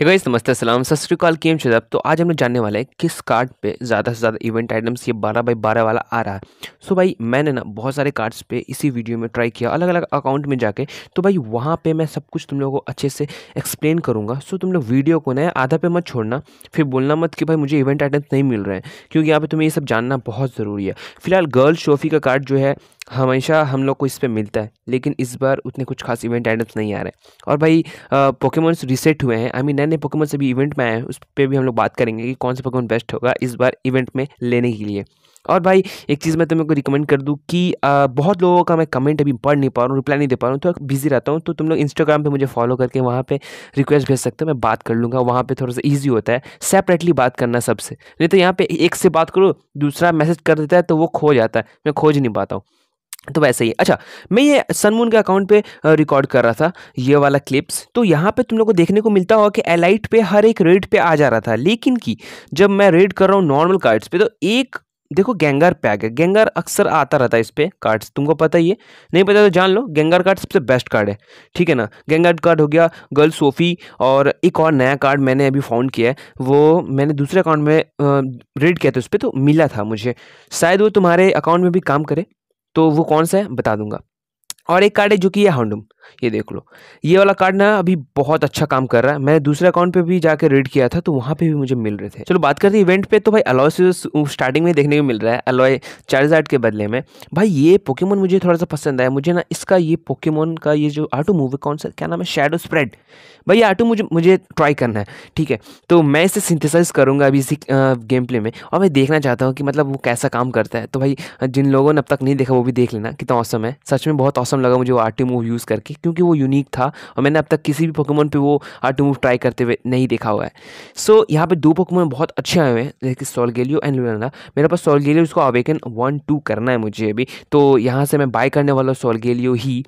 hey guys नमस्ते सलाम सत श्रीकाल केम शदब तो आज हम लोग जानने वाले हैं किस कार्ड पे ज़्यादा से ज़्यादा इवेंट आइटम्स ये बारह बाई बारह वाला आ रहा है सो भाई मैंने ना बहुत सारे कार्ड्स पे इसी वीडियो में ट्राई किया अलग अलग अकाउंट में जाके तो भाई वहाँ पे मैं सब कुछ तुम लोगों को अच्छे से एक्सप्लेन करूँगा सो तुम लोग वीडियो को ना आधा पे मत छोड़ना फिर बोलना मत कि भाई मुझे इवेंट आइटम्स नहीं मिल रहे हैं क्योंकि यहाँ पर तुम्हें ये सब जानना बहुत ज़रूरी है फिलहाल गर्ल्स ट्रॉफी का कार्ड जो है हमेशा हम लोग को इस पर मिलता है लेकिन इस बार उतने कुछ खास इवेंट आइटम्स नहीं आ रहे और भाई पोकेमोन्स रिसेट हुए हैं आई मीन नए नए पोकेमोन्स अभी इवेंट में आए हैं उस पर भी हम लोग बात करेंगे कि कौन सा पोकेमोन बेस्ट होगा इस बार इवेंट में लेने के लिए और भाई एक चीज़ मैं तुम्हें को रिकमेंड कर दूँ कि आ, बहुत लोगों का मैं कमेंट अभी पढ़ नहीं पा रहा हूँ रिप्लाई नहीं दे पा रहा हूँ तो बिजी रहता हूँ तो तुम लोग इंस्टाग्राम पे मुझे फॉलो करके वहाँ पे रिक्वेस्ट भेज सकते हो मैं बात कर लूँगा वहाँ पे थोड़ा सा इजी होता है सेपरेटली बात करना सबसे नहीं तो यहाँ पर एक से बात करो दूसरा मैसेज कर देता है तो वो खो जाता है मैं खोज नहीं पाता हूँ तो वैसे ही अच्छा मैं ये सनमून के अकाउंट पे रिकॉर्ड कर रहा था ये वाला क्लिप्स तो यहाँ पे तुम लोग को देखने को मिलता होगा कि एलाइट पे हर एक रेड पे आ जा रहा था लेकिन कि जब मैं रेड कर रहा हूँ नॉर्मल कार्ड्स पे तो एक देखो पे पैक है गेंगार अक्सर आता रहता है इस पर कार्ड्स तुमको पता ही है नहीं पता तो जान लो गेंगार कार्ड सबसे बेस्ट कार्ड है ठीक है ना गेंगार कार्ड हो गया गर्ल सोफ़ी और एक और नया कार्ड मैंने अभी फाउंड किया है वो मैंने दूसरे अकाउंट में रेड किया था उस पर तो मिला था मुझे शायद वो तुम्हारे अकाउंट में भी काम करे तो वो कौन सा है बता दूंगा और एक कार्ड है जो कि यह हाउंडम ये देख लो ये वाला कार्ड ना अभी बहुत अच्छा काम कर रहा है मैंने दूसरे अकाउंट पे भी जाकर रीड किया था तो वहाँ पे भी मुझे मिल रहे थे चलो बात करते हैं इवेंट पे तो भाई अलॉय से स्टार्टिंग में देखने को मिल रहा है अलॉय चार्ज के बदले में भाई ये पोकेमोन मुझे थोड़ा सा पसंद आया मुझे ना इसका ये पोकेमोन का ये जो आटो मूव कौन सा क्या नाम है शेडो स्प्रेड भाई ये आटो मुझे मुझे ट्राई करना है ठीक है तो मैं इसे सिंथिसाइज करूँगा अभी इसी गेम प्ले में और मैं देखना चाहता हूँ कि मतलब वो कैसा काम करता है तो भाई जिन लोगों ने अब तक नहीं देखा वो भी देख लेना कितना औसम है सच में बहुत औसम awesome लगा मुझे वो आर मूव यूज़ करके क्योंकि वो यूनिक था और मैंने अब तक किसी भी पोकेमोन पे वो आर मूव ट्राई करते हुए नहीं देखा हुआ है सो so, यहाँ पे दो पोकेमोन बहुत अच्छे आए हुए हैं जैसे कि सोलगेलियो एंड लुनाना मेरे पास सोलगेलियो उसको अवेकन वन टू करना है मुझे अभी तो यहाँ से मैं बाय करने वाला हूँ सोलगेलियो ही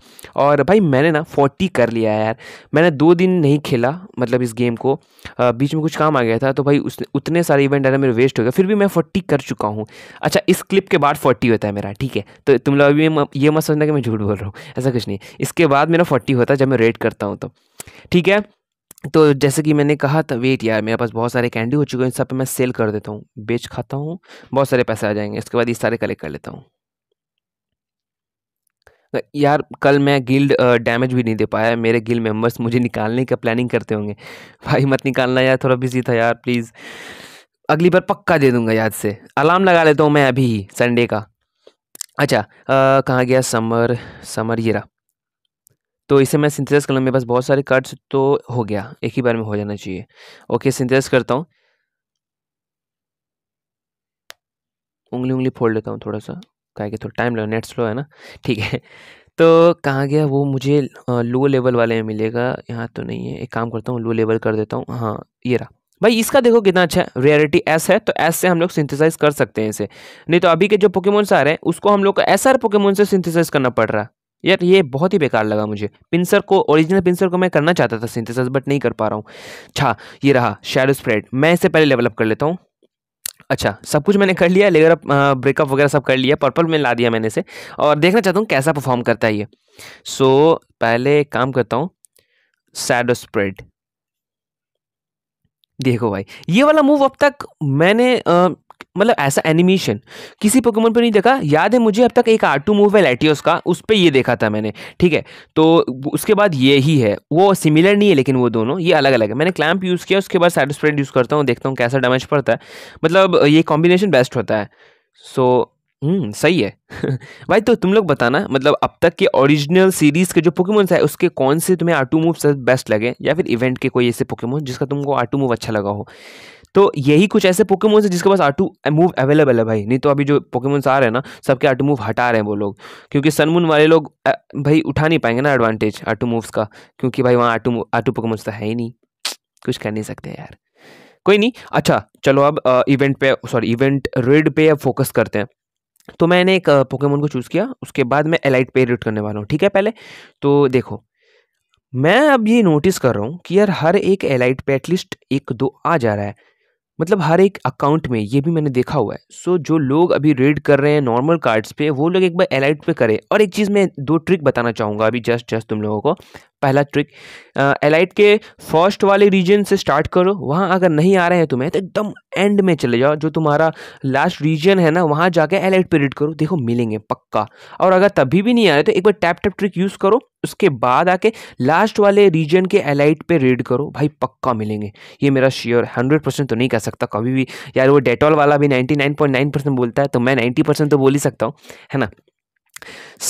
और भाई मैंने ना फोर्टी कर लिया है यार मैंने दो दिन नहीं खेला मतलब इस गेम को बीच में कुछ काम आ गया था तो भाई उसने उतने सारे इवेंट आना मेरे वेस्ट हो गया फिर भी मैं फोर्टी कर चुका हूँ अच्छा इस क्लिप के बाद फोर्टी होता है मेरा ठीक है तो तुम लोग अभी ये मत समझना कि मैं झूठ बोल रहा हूँ हूँ ऐसा कुछ नहीं इसके बाद मेरा फोर्टी होता है जब मैं रेड करता हूँ तो ठीक है तो जैसे कि मैंने कहा था वेट यार मेरे पास बहुत सारे कैंडी हो चुके हैं इन सब पे मैं सेल कर देता हूँ बेच खाता हूँ बहुत सारे पैसे आ जाएंगे इसके बाद ये सारे कलेक्ट कर लेता हूँ यार कल मैं गिल्ड डैमेज भी नहीं दे पाया मेरे गिल्ड मेंबर्स मुझे निकालने का प्लानिंग करते होंगे भाई मत निकालना यार थोड़ा बिजी था यार प्लीज़ अगली बार पक्का दे दूंगा याद से अलार्म लगा लेता हूँ मैं अभी ही संडे का अच्छा कहाँ गया समर समर ये रहा तो इसे मैं सिंथेसिस कर लूँ मेरे पास बहुत सारे कार्ड्स तो हो गया एक ही बार में हो जाना चाहिए ओके सिंथेसिस करता हूँ उंगली उंगली फोड़ लेता हूँ थोड़ा सा कहे कि थोड़ा टाइम लगा नेट स्लो है ना ठीक है तो कहाँ गया वो मुझे लो लेवल वाले में मिलेगा यहाँ तो नहीं है एक काम करता हूँ लो लेवल कर देता हूँ हाँ ये रहा भाई इसका देखो कितना अच्छा रियलिटी एस है तो एस से हम लोग सिंथेसाइज कर सकते हैं इसे नहीं तो अभी के जो पोकेमोन्स आ रहे हैं उसको हम लोग को एस आर पोकेमोन से सिंथेसाइज करना पड़ रहा है यार ये बहुत ही बेकार लगा मुझे पिंसर को ओरिजिनल पिंसर को मैं करना चाहता था सिंथेसाइज बट नहीं कर पा रहा हूँ अच्छा ये रहा शेडो स्प्रेड मैं इससे पहले डेवलप कर लेता हूँ अच्छा सब कुछ मैंने कर लिया लेगर ब्रेकअप वगैरह सब कर लिया पर्पल में ला दिया मैंने इसे और देखना चाहता हूँ कैसा परफॉर्म करता है ये सो पहले काम करता हूँ शेडो स्प्रेड देखो भाई ये वाला मूव अब तक मैंने मतलब ऐसा एनिमेशन किसी पोकेमोन पे नहीं देखा याद है मुझे अब तक एक आर्टू मूव है लेटियोस का उस पर ये देखा था मैंने ठीक है तो उसके बाद ये ही है वो सिमिलर नहीं है लेकिन वो दोनों ये अलग अलग है मैंने क्लैम्प यूज़ किया उसके बाद साइड स्प्रेड यूज़ करता हूँ देखता हूँ कैसा डैमेज पड़ता है मतलब ये कॉम्बिनेशन बेस्ट होता है सो हम्म सही है भाई तो तुम लोग बताना मतलब अब तक के ओरिजिनल सीरीज के जो पोकेमोन्स है उसके कौन से तुम्हें आटू मूव बेस्ट लगे या फिर इवेंट के कोई ऐसे पोकेमोन जिसका तुमको आटू मूव अच्छा लगा हो तो यही कुछ ऐसे पोकेमोन्स है जिसके पास आटू मूव अवेलेबल है भाई नहीं तो अभी जो पोकेमोन्स आ रहे हैं ना सबके आटू मूव हटा रहे हैं वो लोग क्योंकि सनमून वाले लोग भाई उठा नहीं पाएंगे ना एडवांटेज आटू मूव्स का क्योंकि भाई वहाँ आटू आटू पोकेमोन्स तो है ही नहीं कुछ कर नहीं सकते यार कोई नहीं अच्छा चलो अब इवेंट पे सॉरी इवेंट रेड पे अब फोकस करते हैं तो मैंने एक पोकेमोन को चूज़ किया उसके बाद मैं एलाइट पे रिट करने वाला हूँ ठीक है पहले तो देखो मैं अब ये नोटिस कर रहा हूँ कि यार हर एक एलाइट पे एटलीस्ट एक दो आ जा रहा है मतलब हर एक अकाउंट में ये भी मैंने देखा हुआ है सो जो लोग अभी रेड कर रहे हैं नॉर्मल कार्ड्स पे वो लोग एक बार एलाइट पे करें और एक चीज़ मैं दो ट्रिक बताना चाहूँगा अभी जस्ट जस्ट तुम लोगों को पहला ट्रिक एलाइट के फर्स्ट वाले रीजन से स्टार्ट करो वहाँ अगर नहीं आ रहे हैं तुम्हें तो एकदम एंड में चले जाओ जो तुम्हारा लास्ट रीजन है ना वहाँ जाके एलाइट पे रीड करो देखो मिलेंगे पक्का और अगर तभी भी नहीं आ रहे तो एक बार टैप टैप ट्रिक यूज़ करो उसके बाद आके लास्ट वाले रीजन के एलाइट पर रीड करो भाई पक्का मिलेंगे ये मेरा शेयर हंड्रेड परसेंट तो नहीं कह सकता कभी भी यार वो डेटॉल वाला भी ninety nine point nine percent बोलता है तो मैं नाइन्टी परसेंट तो बोल ही सकता हूँ है ना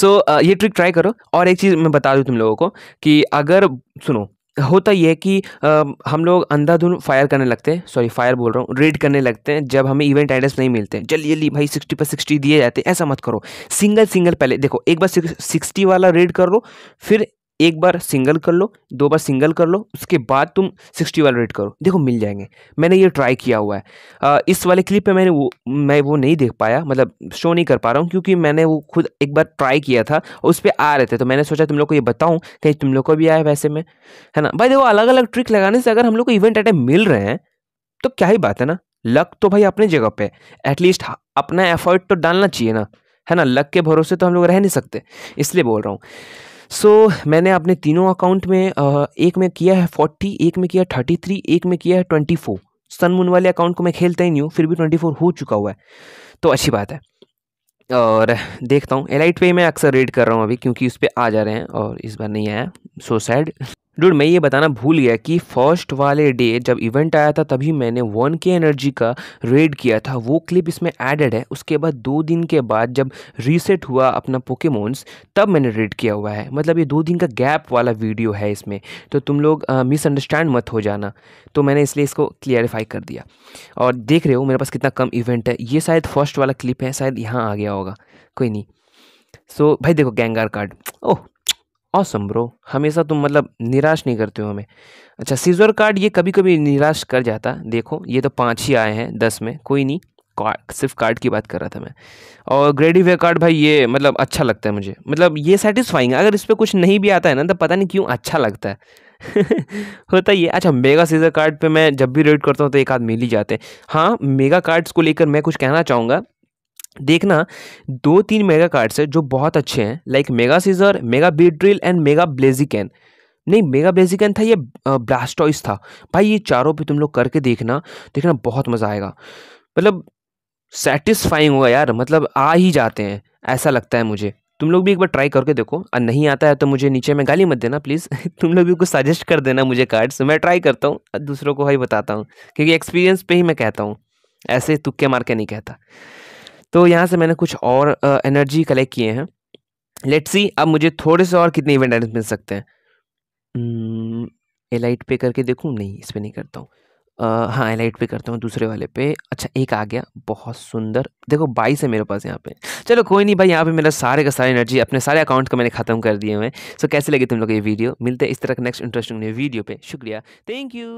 सो so, uh, ये ट्रिक ट्राई करो और एक चीज़ मैं बता दूँ तुम लोगों को कि अगर सुनो होता यह है कि आ, हम लोग अंधाधुन फायर करने लगते हैं सॉरी फायर बोल रहा हूँ रेड करने लगते हैं जब हमें इवेंट एड्रेस नहीं मिलते हैं जल्दी जल्दी भाई सिक्सटी पर सिक्सटी दिए जाते हैं ऐसा मत करो सिंगल सिंगल पहले देखो एक बार सिक्सटी वाला रेड कर लो फिर एक बार सिंगल कर लो दो बार सिंगल कर लो उसके बाद तुम सिक्सटी वाला रेट करो देखो मिल जाएंगे मैंने ये ट्राई किया हुआ है आ, इस वाले क्लिप पे मैंने वो मैं वो नहीं देख पाया मतलब शो नहीं कर पा रहा हूँ क्योंकि मैंने वो खुद एक बार ट्राई किया था और उस पर आ रहे थे तो मैंने सोचा तुम लोग को ये बताऊँ कहीं तुम लोग को भी आया वैसे में है ना भाई देखो अलग अलग ट्रिक लगाने से अगर हम लोग को इवेंट आइटम मिल रहे हैं तो क्या ही बात है ना लक तो भाई अपने जगह पर एटलीस्ट अपना एफर्ट तो डालना चाहिए ना है ना लक के भरोसे तो हम लोग रह नहीं सकते इसलिए बोल रहा हूँ सो so, मैंने अपने तीनों अकाउंट में एक में किया है फोर्टी एक में किया थर्टी थ्री एक में किया है ट्वेंटी फोर सन मून वाले अकाउंट को मैं खेलता ही नहीं हूँ फिर भी ट्वेंटी फोर हो चुका हुआ है तो अच्छी बात है और देखता हूँ एलाइट पे मैं अक्सर रेड कर रहा हूँ अभी क्योंकि उस पर आ जा रहे हैं और इस बार नहीं आया सो सैड डूड मैं ये बताना भूल गया कि फर्स्ट वाले डे जब इवेंट आया था तभी मैंने वन के एनर्जी का रेड किया था वो क्लिप इसमें एडेड है उसके बाद दो दिन के बाद जब रीसेट हुआ अपना पोकेमोन्स तब मैंने रेड किया हुआ है मतलब ये दो दिन का गैप वाला वीडियो है इसमें तो तुम लोग मिसअंडरस्टैंड मत हो जाना तो मैंने इसलिए इसको क्लियरिफाई कर दिया और देख रहे हो मेरे पास कितना कम इवेंट है ये शायद फर्स्ट वाला क्लिप है शायद यहाँ आ गया होगा कोई नहीं सो so, भाई देखो Gengar card oh awesome bro हमेशा तुम मतलब निराश नहीं करते हो हमें अच्छा सीजर कार्ड ये कभी कभी निराश कर जाता देखो ये तो पाँच ही आए हैं दस में कोई नहीं कार्ड सिर्फ कार्ड की बात कर रहा था मैं और ग्रेडी वे कार्ड भाई ये मतलब अच्छा लगता है मुझे मतलब ये सेटिस्फाइंग है अगर इस पर कुछ नहीं भी आता है ना तो पता नहीं क्यों अच्छा लगता है होता ही है अच्छा मेगा सीजर कार्ड पे मैं जब भी रेड करता हूँ तो एक आध मिल ही जाते हैं हाँ मेगा कार्ड्स को लेकर मैं कुछ कहना चाहूँगा देखना दो तीन मेगा कार्ड्स है जो बहुत अच्छे हैं like mega Scizor mega Beedrill and mega Blaziken नहीं मेगा ब्लेजिकन था ये ब्लास्टॉइस था भाई ये चारों पे तुम लोग करके देखना देखना बहुत मज़ा आएगा मतलब सेटिस्फाइंग होगा यार मतलब आ ही जाते हैं ऐसा लगता है मुझे तुम लोग भी एक बार ट्राई करके देखो और नहीं आता है तो मुझे नीचे में गाली मत देना प्लीज़ तुम लोग भी कुछ सजेस्ट कर देना मुझे कार्ड्स मैं ट्राई करता हूँ दूसरों को ही बताता हूँ क्योंकि एक्सपीरियंस पे ही मैं कहता हूँ ऐसे तुक्के मार के नहीं कहता तो यहाँ से मैंने कुछ और एनर्जी कलेक्ट किए हैं लेट्स सी अब मुझे थोड़े से और कितने इवेंट आइटम्स मिल सकते हैं एलाइट hmm, पे करके देखूँ नहीं इस पर नहीं करता हूँ हाँ एलाइट पे करता हूँ दूसरे वाले पे अच्छा एक आ गया बहुत सुंदर देखो बाईस है मेरे पास यहाँ पे चलो कोई नहीं भाई यहाँ पे मेरा सारे का सारा एनर्जी अपने सारे अकाउंट का मैंने ख़त्म कर दिए हुए हैं सो कैसे लगे तुम लोग ये वीडियो मिलते हैं इस तरह का नेक्स्ट इंटरेस्टिंग वीडियो पे शुक्रिया थैंक यू